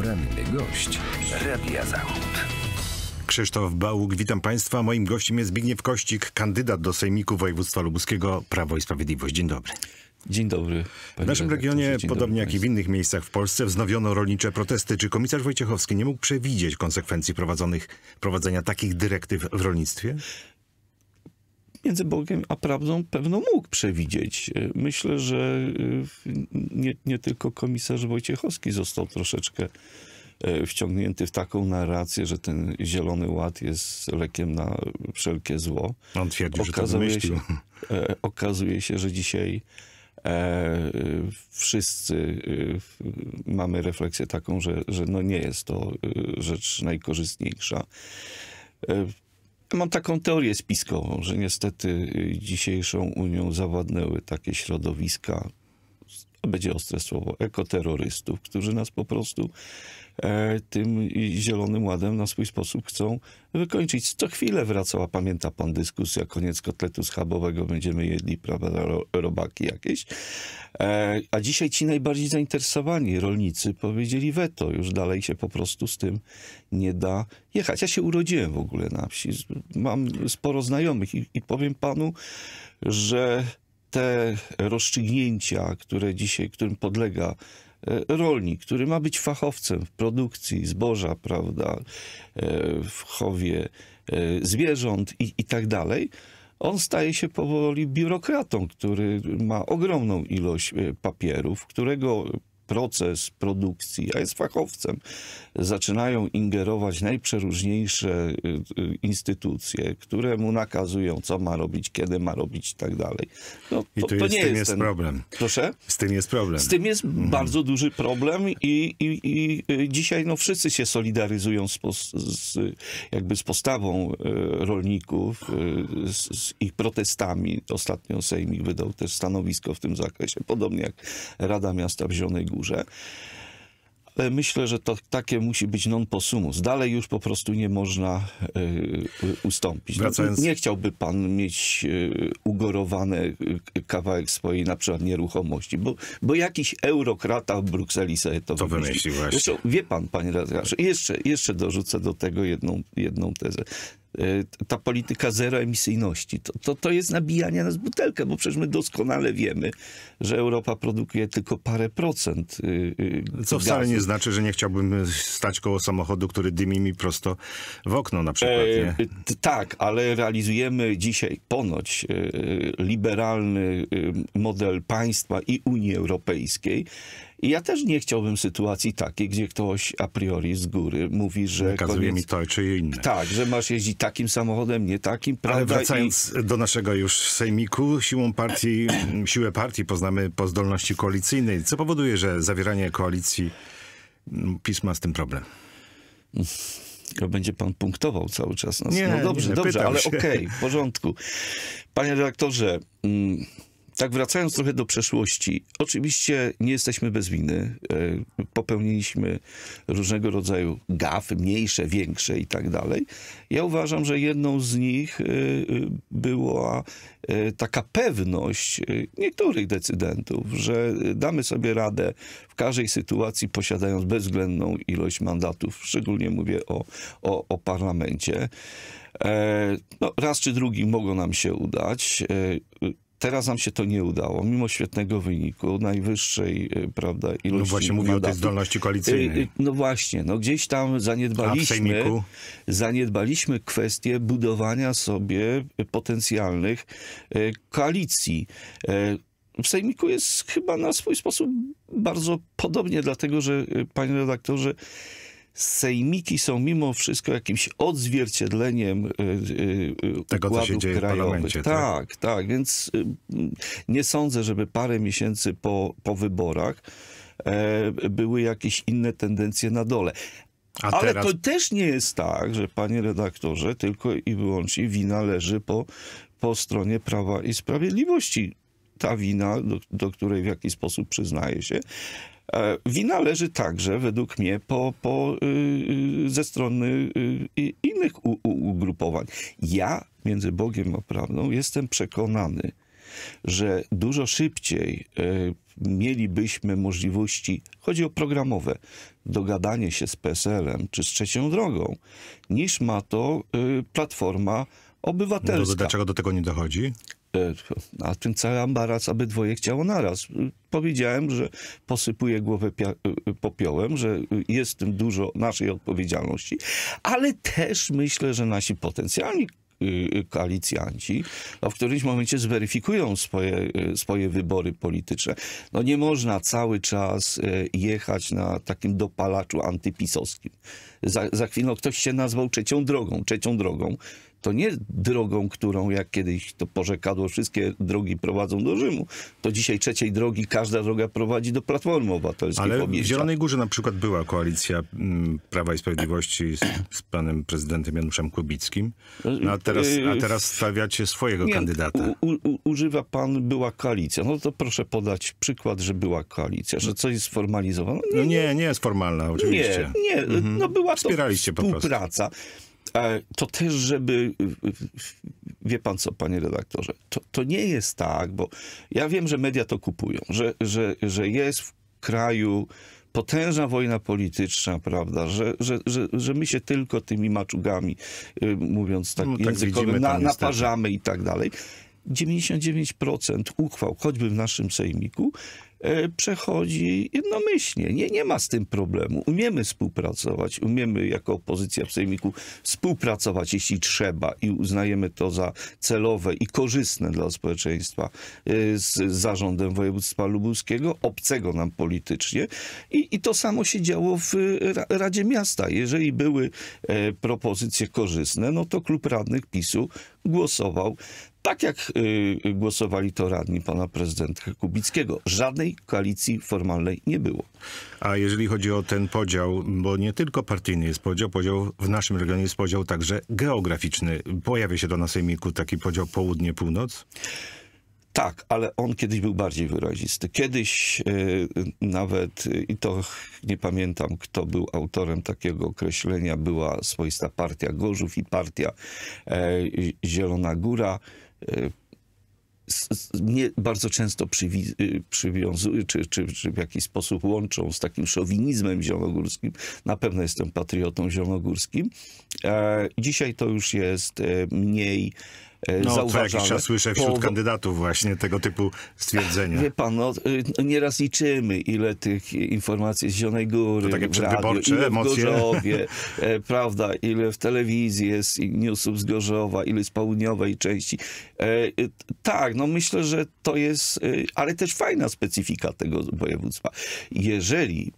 Poranny gość Radia Zachód. Krzysztof Bałuk, witam Państwa. Moim gościem jest Zbigniew Kościk, kandydat do Sejmiku Województwa Lubuskiego Prawo i Sprawiedliwość. Dzień dobry. Dzień dobry. W naszym regionie, podobnie jak i w innych miejscach w Polsce, wznowiono rolnicze protesty. Czy komisarz Wojciechowski nie mógł przewidzieć konsekwencji prowadzenia takich dyrektyw w rolnictwie? między Bogiem a prawdą pewno mógł przewidzieć. Y, myślę, że y, nie, nie tylko komisarz Wojciechowski został troszeczkę y, wciągnięty w taką narrację, że ten Zielony Ład jest lekiem na wszelkie zło. On twierdził, tak okazuje że to się, Okazuje się, że dzisiaj e, wszyscy mamy refleksję taką, że, że no nie jest to rzecz najkorzystniejsza. Mam taką teorię spiskową, że niestety y, dzisiejszą Unią zawadnęły takie środowiska, będzie ostre słowo, ekoterrorystów, którzy nas po prostu E, tym Zielonym Ładem na swój sposób chcą wykończyć. Co chwilę wracała, pamięta pan dyskusja, koniec kotletu schabowego, będziemy jedli, prawda, robaki jakieś. E, a dzisiaj ci najbardziej zainteresowani rolnicy powiedzieli weto, już dalej się po prostu z tym nie da jechać. Ja się urodziłem w ogóle na wsi, mam sporo znajomych i, i powiem panu, że te rozstrzygnięcia, które dzisiaj, którym podlega E, rolnik, który ma być fachowcem w produkcji zboża, prawda, e, w chowie e, zwierząt i, i tak dalej, on staje się powoli biurokratą, który ma ogromną ilość papierów, którego proces produkcji, a jest fachowcem, zaczynają ingerować najprzeróżniejsze y, y, instytucje, które mu nakazują, co ma robić, kiedy ma robić i tak dalej. No, to, I to, jest, nie jest ten... problem. Proszę? Z tym jest problem. Z tym jest mhm. bardzo duży problem i, i, i y, dzisiaj no, wszyscy się solidaryzują z, z, jakby z postawą rolników, z, z ich protestami. Ostatnio Sejmik wydał też stanowisko w tym zakresie, podobnie jak Rada Miasta w Zielonej Górze kulturze. Ale myślę, że to takie musi być non possumus. Dalej już po prostu nie można y, ustąpić. No, Wracając... No, nie chciałby pan mieć y, e, ugorowany e, kawałek swojej na przykład nieruchomości, bo, bo jakiś eurokrata w Brukseli sobie to, to wymyśli. wymyśli właśnie. Zresztą, wie pan, panie redaktorze, jeszcze, jeszcze dorzucę do tego jedną, jedną tezę. Y, ta polityka zeroemisyjności. To, to, to jest nabijanie nas butelkę, bo przecież my doskonale wiemy, że Europa produkuje tylko parę procent y, y, Co wcale nie znaczy, że nie chciałbym stać koło samochodu, który dymi mi prosto w okno na przykład. E, tak, ale realizujemy dzisiaj ponoć liberalny model państwa i Unii Europejskiej, i ja też nie chciałbym sytuacji takiej, gdzie ktoś a priori z góry mówi, że... pokazuje koniec... mi to czy inne. Tak, że masz jeździć takim samochodem, nie takim, prawda? Ale wracając I... do naszego już sejmiku, siłą partii, siłę partii poznamy po zdolności koalicyjnej, co powoduje, że zawieranie koalicji mm, pisma ma z tym problem. To będzie pan punktował cały czas. No, nie, no dobrze, nie, dobrze, ale okej, okay, w porządku. Panie redaktorze... Mm, tak wracając trochę do przeszłości, oczywiście nie jesteśmy bez winy. E, popełniliśmy różnego rodzaju gaf, mniejsze, większe i tak dalej. Ja uważam, że jedną z nich e, e, była taka pewność niektórych decydentów, że damy sobie radę w każdej sytuacji, posiadając bezwzględną ilość mandatów, szczególnie mówię o, o, o parlamencie. No, raz czy drugi mogło nam się udać Teraz nam się to nie udało, mimo świetnego wyniku, najwyższej y, prawda, no ilości. No właśnie mówił o tej zdolności koalicyjnej. Y, y, no właśnie, no gdzieś tam zaniedbaliśmy, zaniedbaliśmy kwestię budowania sobie potencjalnych koalicji. W Sejmiku jest chyba na swój sposób bardzo podobnie, dlatego że, panie redaktorze, sejmiki są mimo wszystko jakimś odzwierciedleniem y, y, y tego, co się dzieje krajowych. Tak, tak, tak, Więc y, nie sądzę, żeby parę miesięcy po, po wyborach e, były jakieś inne tendencje na dole. A Ale teraz... to też nie jest tak, że panie redaktorze, tylko i wyłącznie wina leży po, po stronie Prawa i Sprawiedliwości ta wina, do, do której w jakiś sposób przyznaje się, e, Wina leży także, według mnie, po, po, y, y, ze strony y, innych u, u, ugrupowań. Ja między Bogiem a prawdą jestem przekonany, że dużo szybciej e, mielibyśmy możliwości, chodzi o programowe, dogadanie się z PSL-em czy z trzecią drogą, niż ma to platforma obywatelska. No do, dlaczego do tego nie dochodzi? E, a tym aby dwoje chciało naraz. Powiedziałem, że posypuję głowę e, e, popiołem, że jest w tym dużo naszej odpowiedzialności, ale też myślę, że nasi potencjalni koalicjanci, no w którymś momencie zweryfikują swoje, swoje wybory polityczne. No nie można cały czas jechać na takim dopalaczu antypisowskim. Za, za chwilę no, ktoś się nazwał trzecią drogą. Trzecią drogą to nie drogą, którą jak kiedyś to porzekadło, wszystkie drogi prowadzą do Rzymu. To dzisiaj trzeciej drogi, każda droga prowadzi do Platformy Obywatelskiej. Ale w Zielonej Górze na przykład była koalicja mm, Prawa i Sprawiedliwości z, z panem prezydentem Januszem Kubickim, no a, teraz, a teraz stawiacie swojego nie, kandydata. U, u, używa pan była koalicja. No to proszę podać przykład, że była koalicja, że coś jest sformalizowane. No nie, nie jest formalna oczywiście. Nie, nie mhm. no była to Wspieraliście współpraca. Po prostu to też, żeby. Wie pan co, panie redaktorze, to, to nie jest tak, bo ja wiem, że media to kupują, że, że, że jest w kraju potężna wojna polityczna, prawda, że, że, że, że my się tylko tymi maczugami, y, mówiąc tak no, tak językowym, na, naparzamy i tak dalej. 99% uchwał, choćby w naszym sejmiku, e, przechodzi jednomyślnie. Nie, nie ma z tym problemu. Umiemy współpracować, umiemy jako opozycja w Sejmiku współpracować, jeśli trzeba i uznajemy to za celowe i korzystne dla społeczeństwa e, z zarządem województwa lubuskiego, obcego nam politycznie. I, i to samo się działo w Radzie Miasta. Jeżeli były e, propozycje korzystne, no to klub radnych PiSu głosował tak jak y, głosowali to radni pana prezydenta Kubickiego. Żadnej koalicji formalnej nie było. A jeżeli chodzi o ten podział, bo nie tylko partyjny jest podział, podział w naszym regionie jest podział także geograficzny. Pojawia się to na sejmiku taki podział południe-północ? Tak, ale on kiedyś był bardziej wyrazisty. Kiedyś y, nawet, i to nie pamiętam, kto był autorem takiego określenia, była swoista partia Gorzów i partia e, Zielona Góra. Y, bardzo często przywi, y, przywiązują, czy, czy, czy, w jakiś sposób łączą z takim szowinizmem zielonogórskim. Na pewno jestem patriotą zielonogórskim. E, dzisiaj to już jest e, mniej E, no, jakiś czas słyszę wśród po... kandydatów właśnie tego typu stwierdzenia. Wie pan, no, y, no nieraz liczymy, ile tych informacji z Zielonej Góry, to takie przedwyborcze radio, w Gorzowie, e, prawda, ile w telewizji jest newsów z Gorzowa, ile z południowej części. E, y, tak, no myślę, że to jest, y, ale też fajna specyfika tego województwa. Jeżeli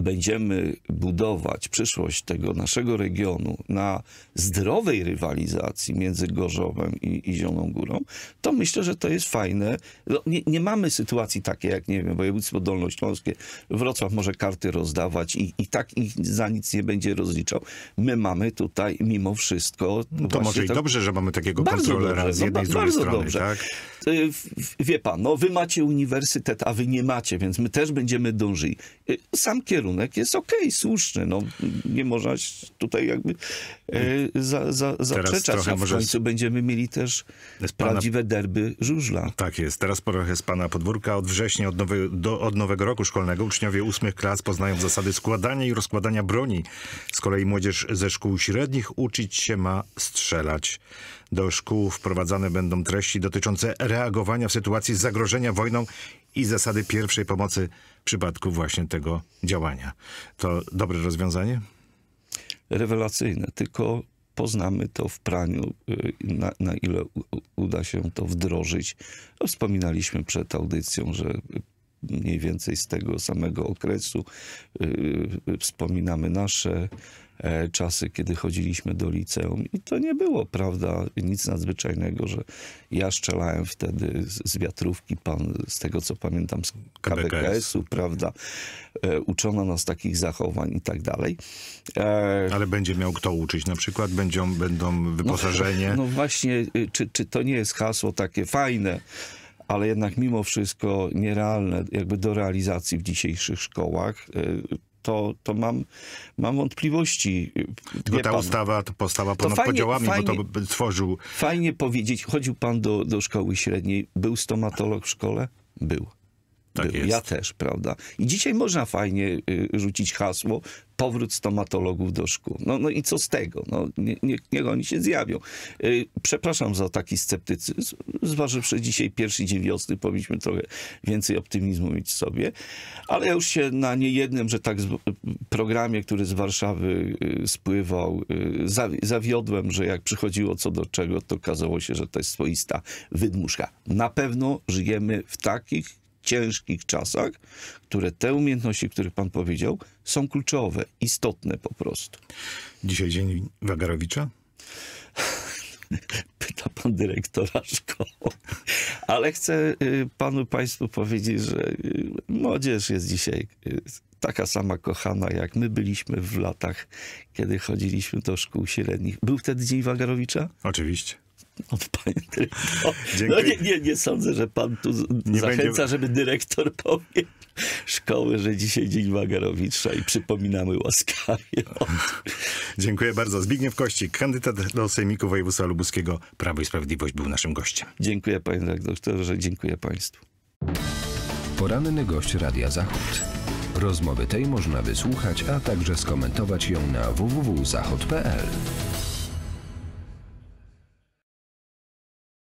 będziemy budować przyszłość tego naszego regionu na zdrowej rywalizacji między Gorzowem i, i Zieloną Górą, to myślę, że to jest fajne. No, nie, nie, mamy sytuacji takiej, jak nie wiem, województwo dolnośląskie, Wrocław może karty rozdawać i, i tak ich za nic nie będzie rozliczał. My mamy tutaj mimo wszystko... No to może i dobrze, że mamy takiego bardzo kontrolera dobrze, z jednej no, bardzo strony, dobrze. Tak? Y, wie pan, no wy macie uniwersytet, a wy nie macie, więc my też będziemy dążyli. Y, sam kierunek kierunek jest okej, okay, słuszny. No, nie można tutaj jakby e, za, za, zaprzeczać, a w końcu z... będziemy mieli też pana... prawdziwe derby żużla. Tak jest. Teraz trochę z pana podwórka. Od września od, nowy, do, od nowego roku szkolnego uczniowie ósmych klas poznają zasady składania i rozkładania broni. Z kolei młodzież ze szkół średnich uczyć się ma strzelać. Do szkół wprowadzane będą treści dotyczące reagowania w sytuacji zagrożenia wojną i zasady pierwszej pomocy w przypadku właśnie tego działania. To dobre rozwiązanie? Rewelacyjne, tylko poznamy to w praniu, y, na, na ile uda się to wdrożyć. Wspominaliśmy przed audycją, że mniej więcej z tego samego okresu. Y, y, wspominamy nasze e, czasy, kiedy chodziliśmy do liceum i to nie było, prawda, nic nadzwyczajnego, że ja strzelałem wtedy z wiatrówki, pan, z tego co pamiętam, z KDKS-u, prawda, e, uczono nas takich zachowań i tak dalej. E, Ale będzie miał kto uczyć, na przykład będą, będą wyposażenie. No, no właśnie, y, czy, czy to nie jest hasło takie fajne, ale jednak mimo wszystko nierealne jakby do realizacji w dzisiejszych szkołach y, to, to mam, mam wątpliwości. Tylko ta pan, ustawa, to postawa ponad to fajnie, podziałami, fajnie, bo to by tworzył... Fajnie powiedzieć, chodził pan do, do szkoły średniej, był stomatolog w szkole? Był. Tak Jest. Ja też, prawda? I dzisiaj można fajnie y, rzucić hasło powrót stomatologów do szkół. No, no i co z tego? No, nie, nie, niech oni się zjawią. Y, przepraszam za taki sceptycyzm. Zważywszy dzisiaj pierwszy dzień wiosny, powinniśmy trochę więcej optymizmu mieć w sobie. Ale ja już się na niejednym, że tak, y, programie, który z Warszawy spływał, zawiodłem, że jak przychodziło co do czego, to okazało się, że to jest swoista wydmuszka. Na pewno żyjemy w takich ciężkich czasach, które te umiejętności, które pan powiedział, są kluczowe, istotne po prostu. Dzisiaj dzień Wagarowicza? Pyta pan dyrektora szkoły. Ale chcę y, panu, państwu powiedzieć, że y, młodzież jest dzisiaj y, taka sama kochana, jak my byliśmy w latach, kiedy chodziliśmy do szkół średnich. Był wtedy Dzień Wagarowicza? Oczywiście od pani dyrektor. No nie, nie, nie sądzę, że pan tu nie zachęca, będzie... żeby dyrektor powie szkoły, że dzisiaj Dzień Wagarowicza i przypominamy łaskawie. Dziękuję bardzo. Zbigniew Kości, kandydat do Sejmiku Województwa Lubuskiego. Prawo i Sprawiedliwość był naszym gościem. Dziękuję panie doktorze, dziękuję państwu. Poranny gość Radia Zachód. Rozmowy tej można wysłuchać, a także skomentować ją na www.zachod.pl.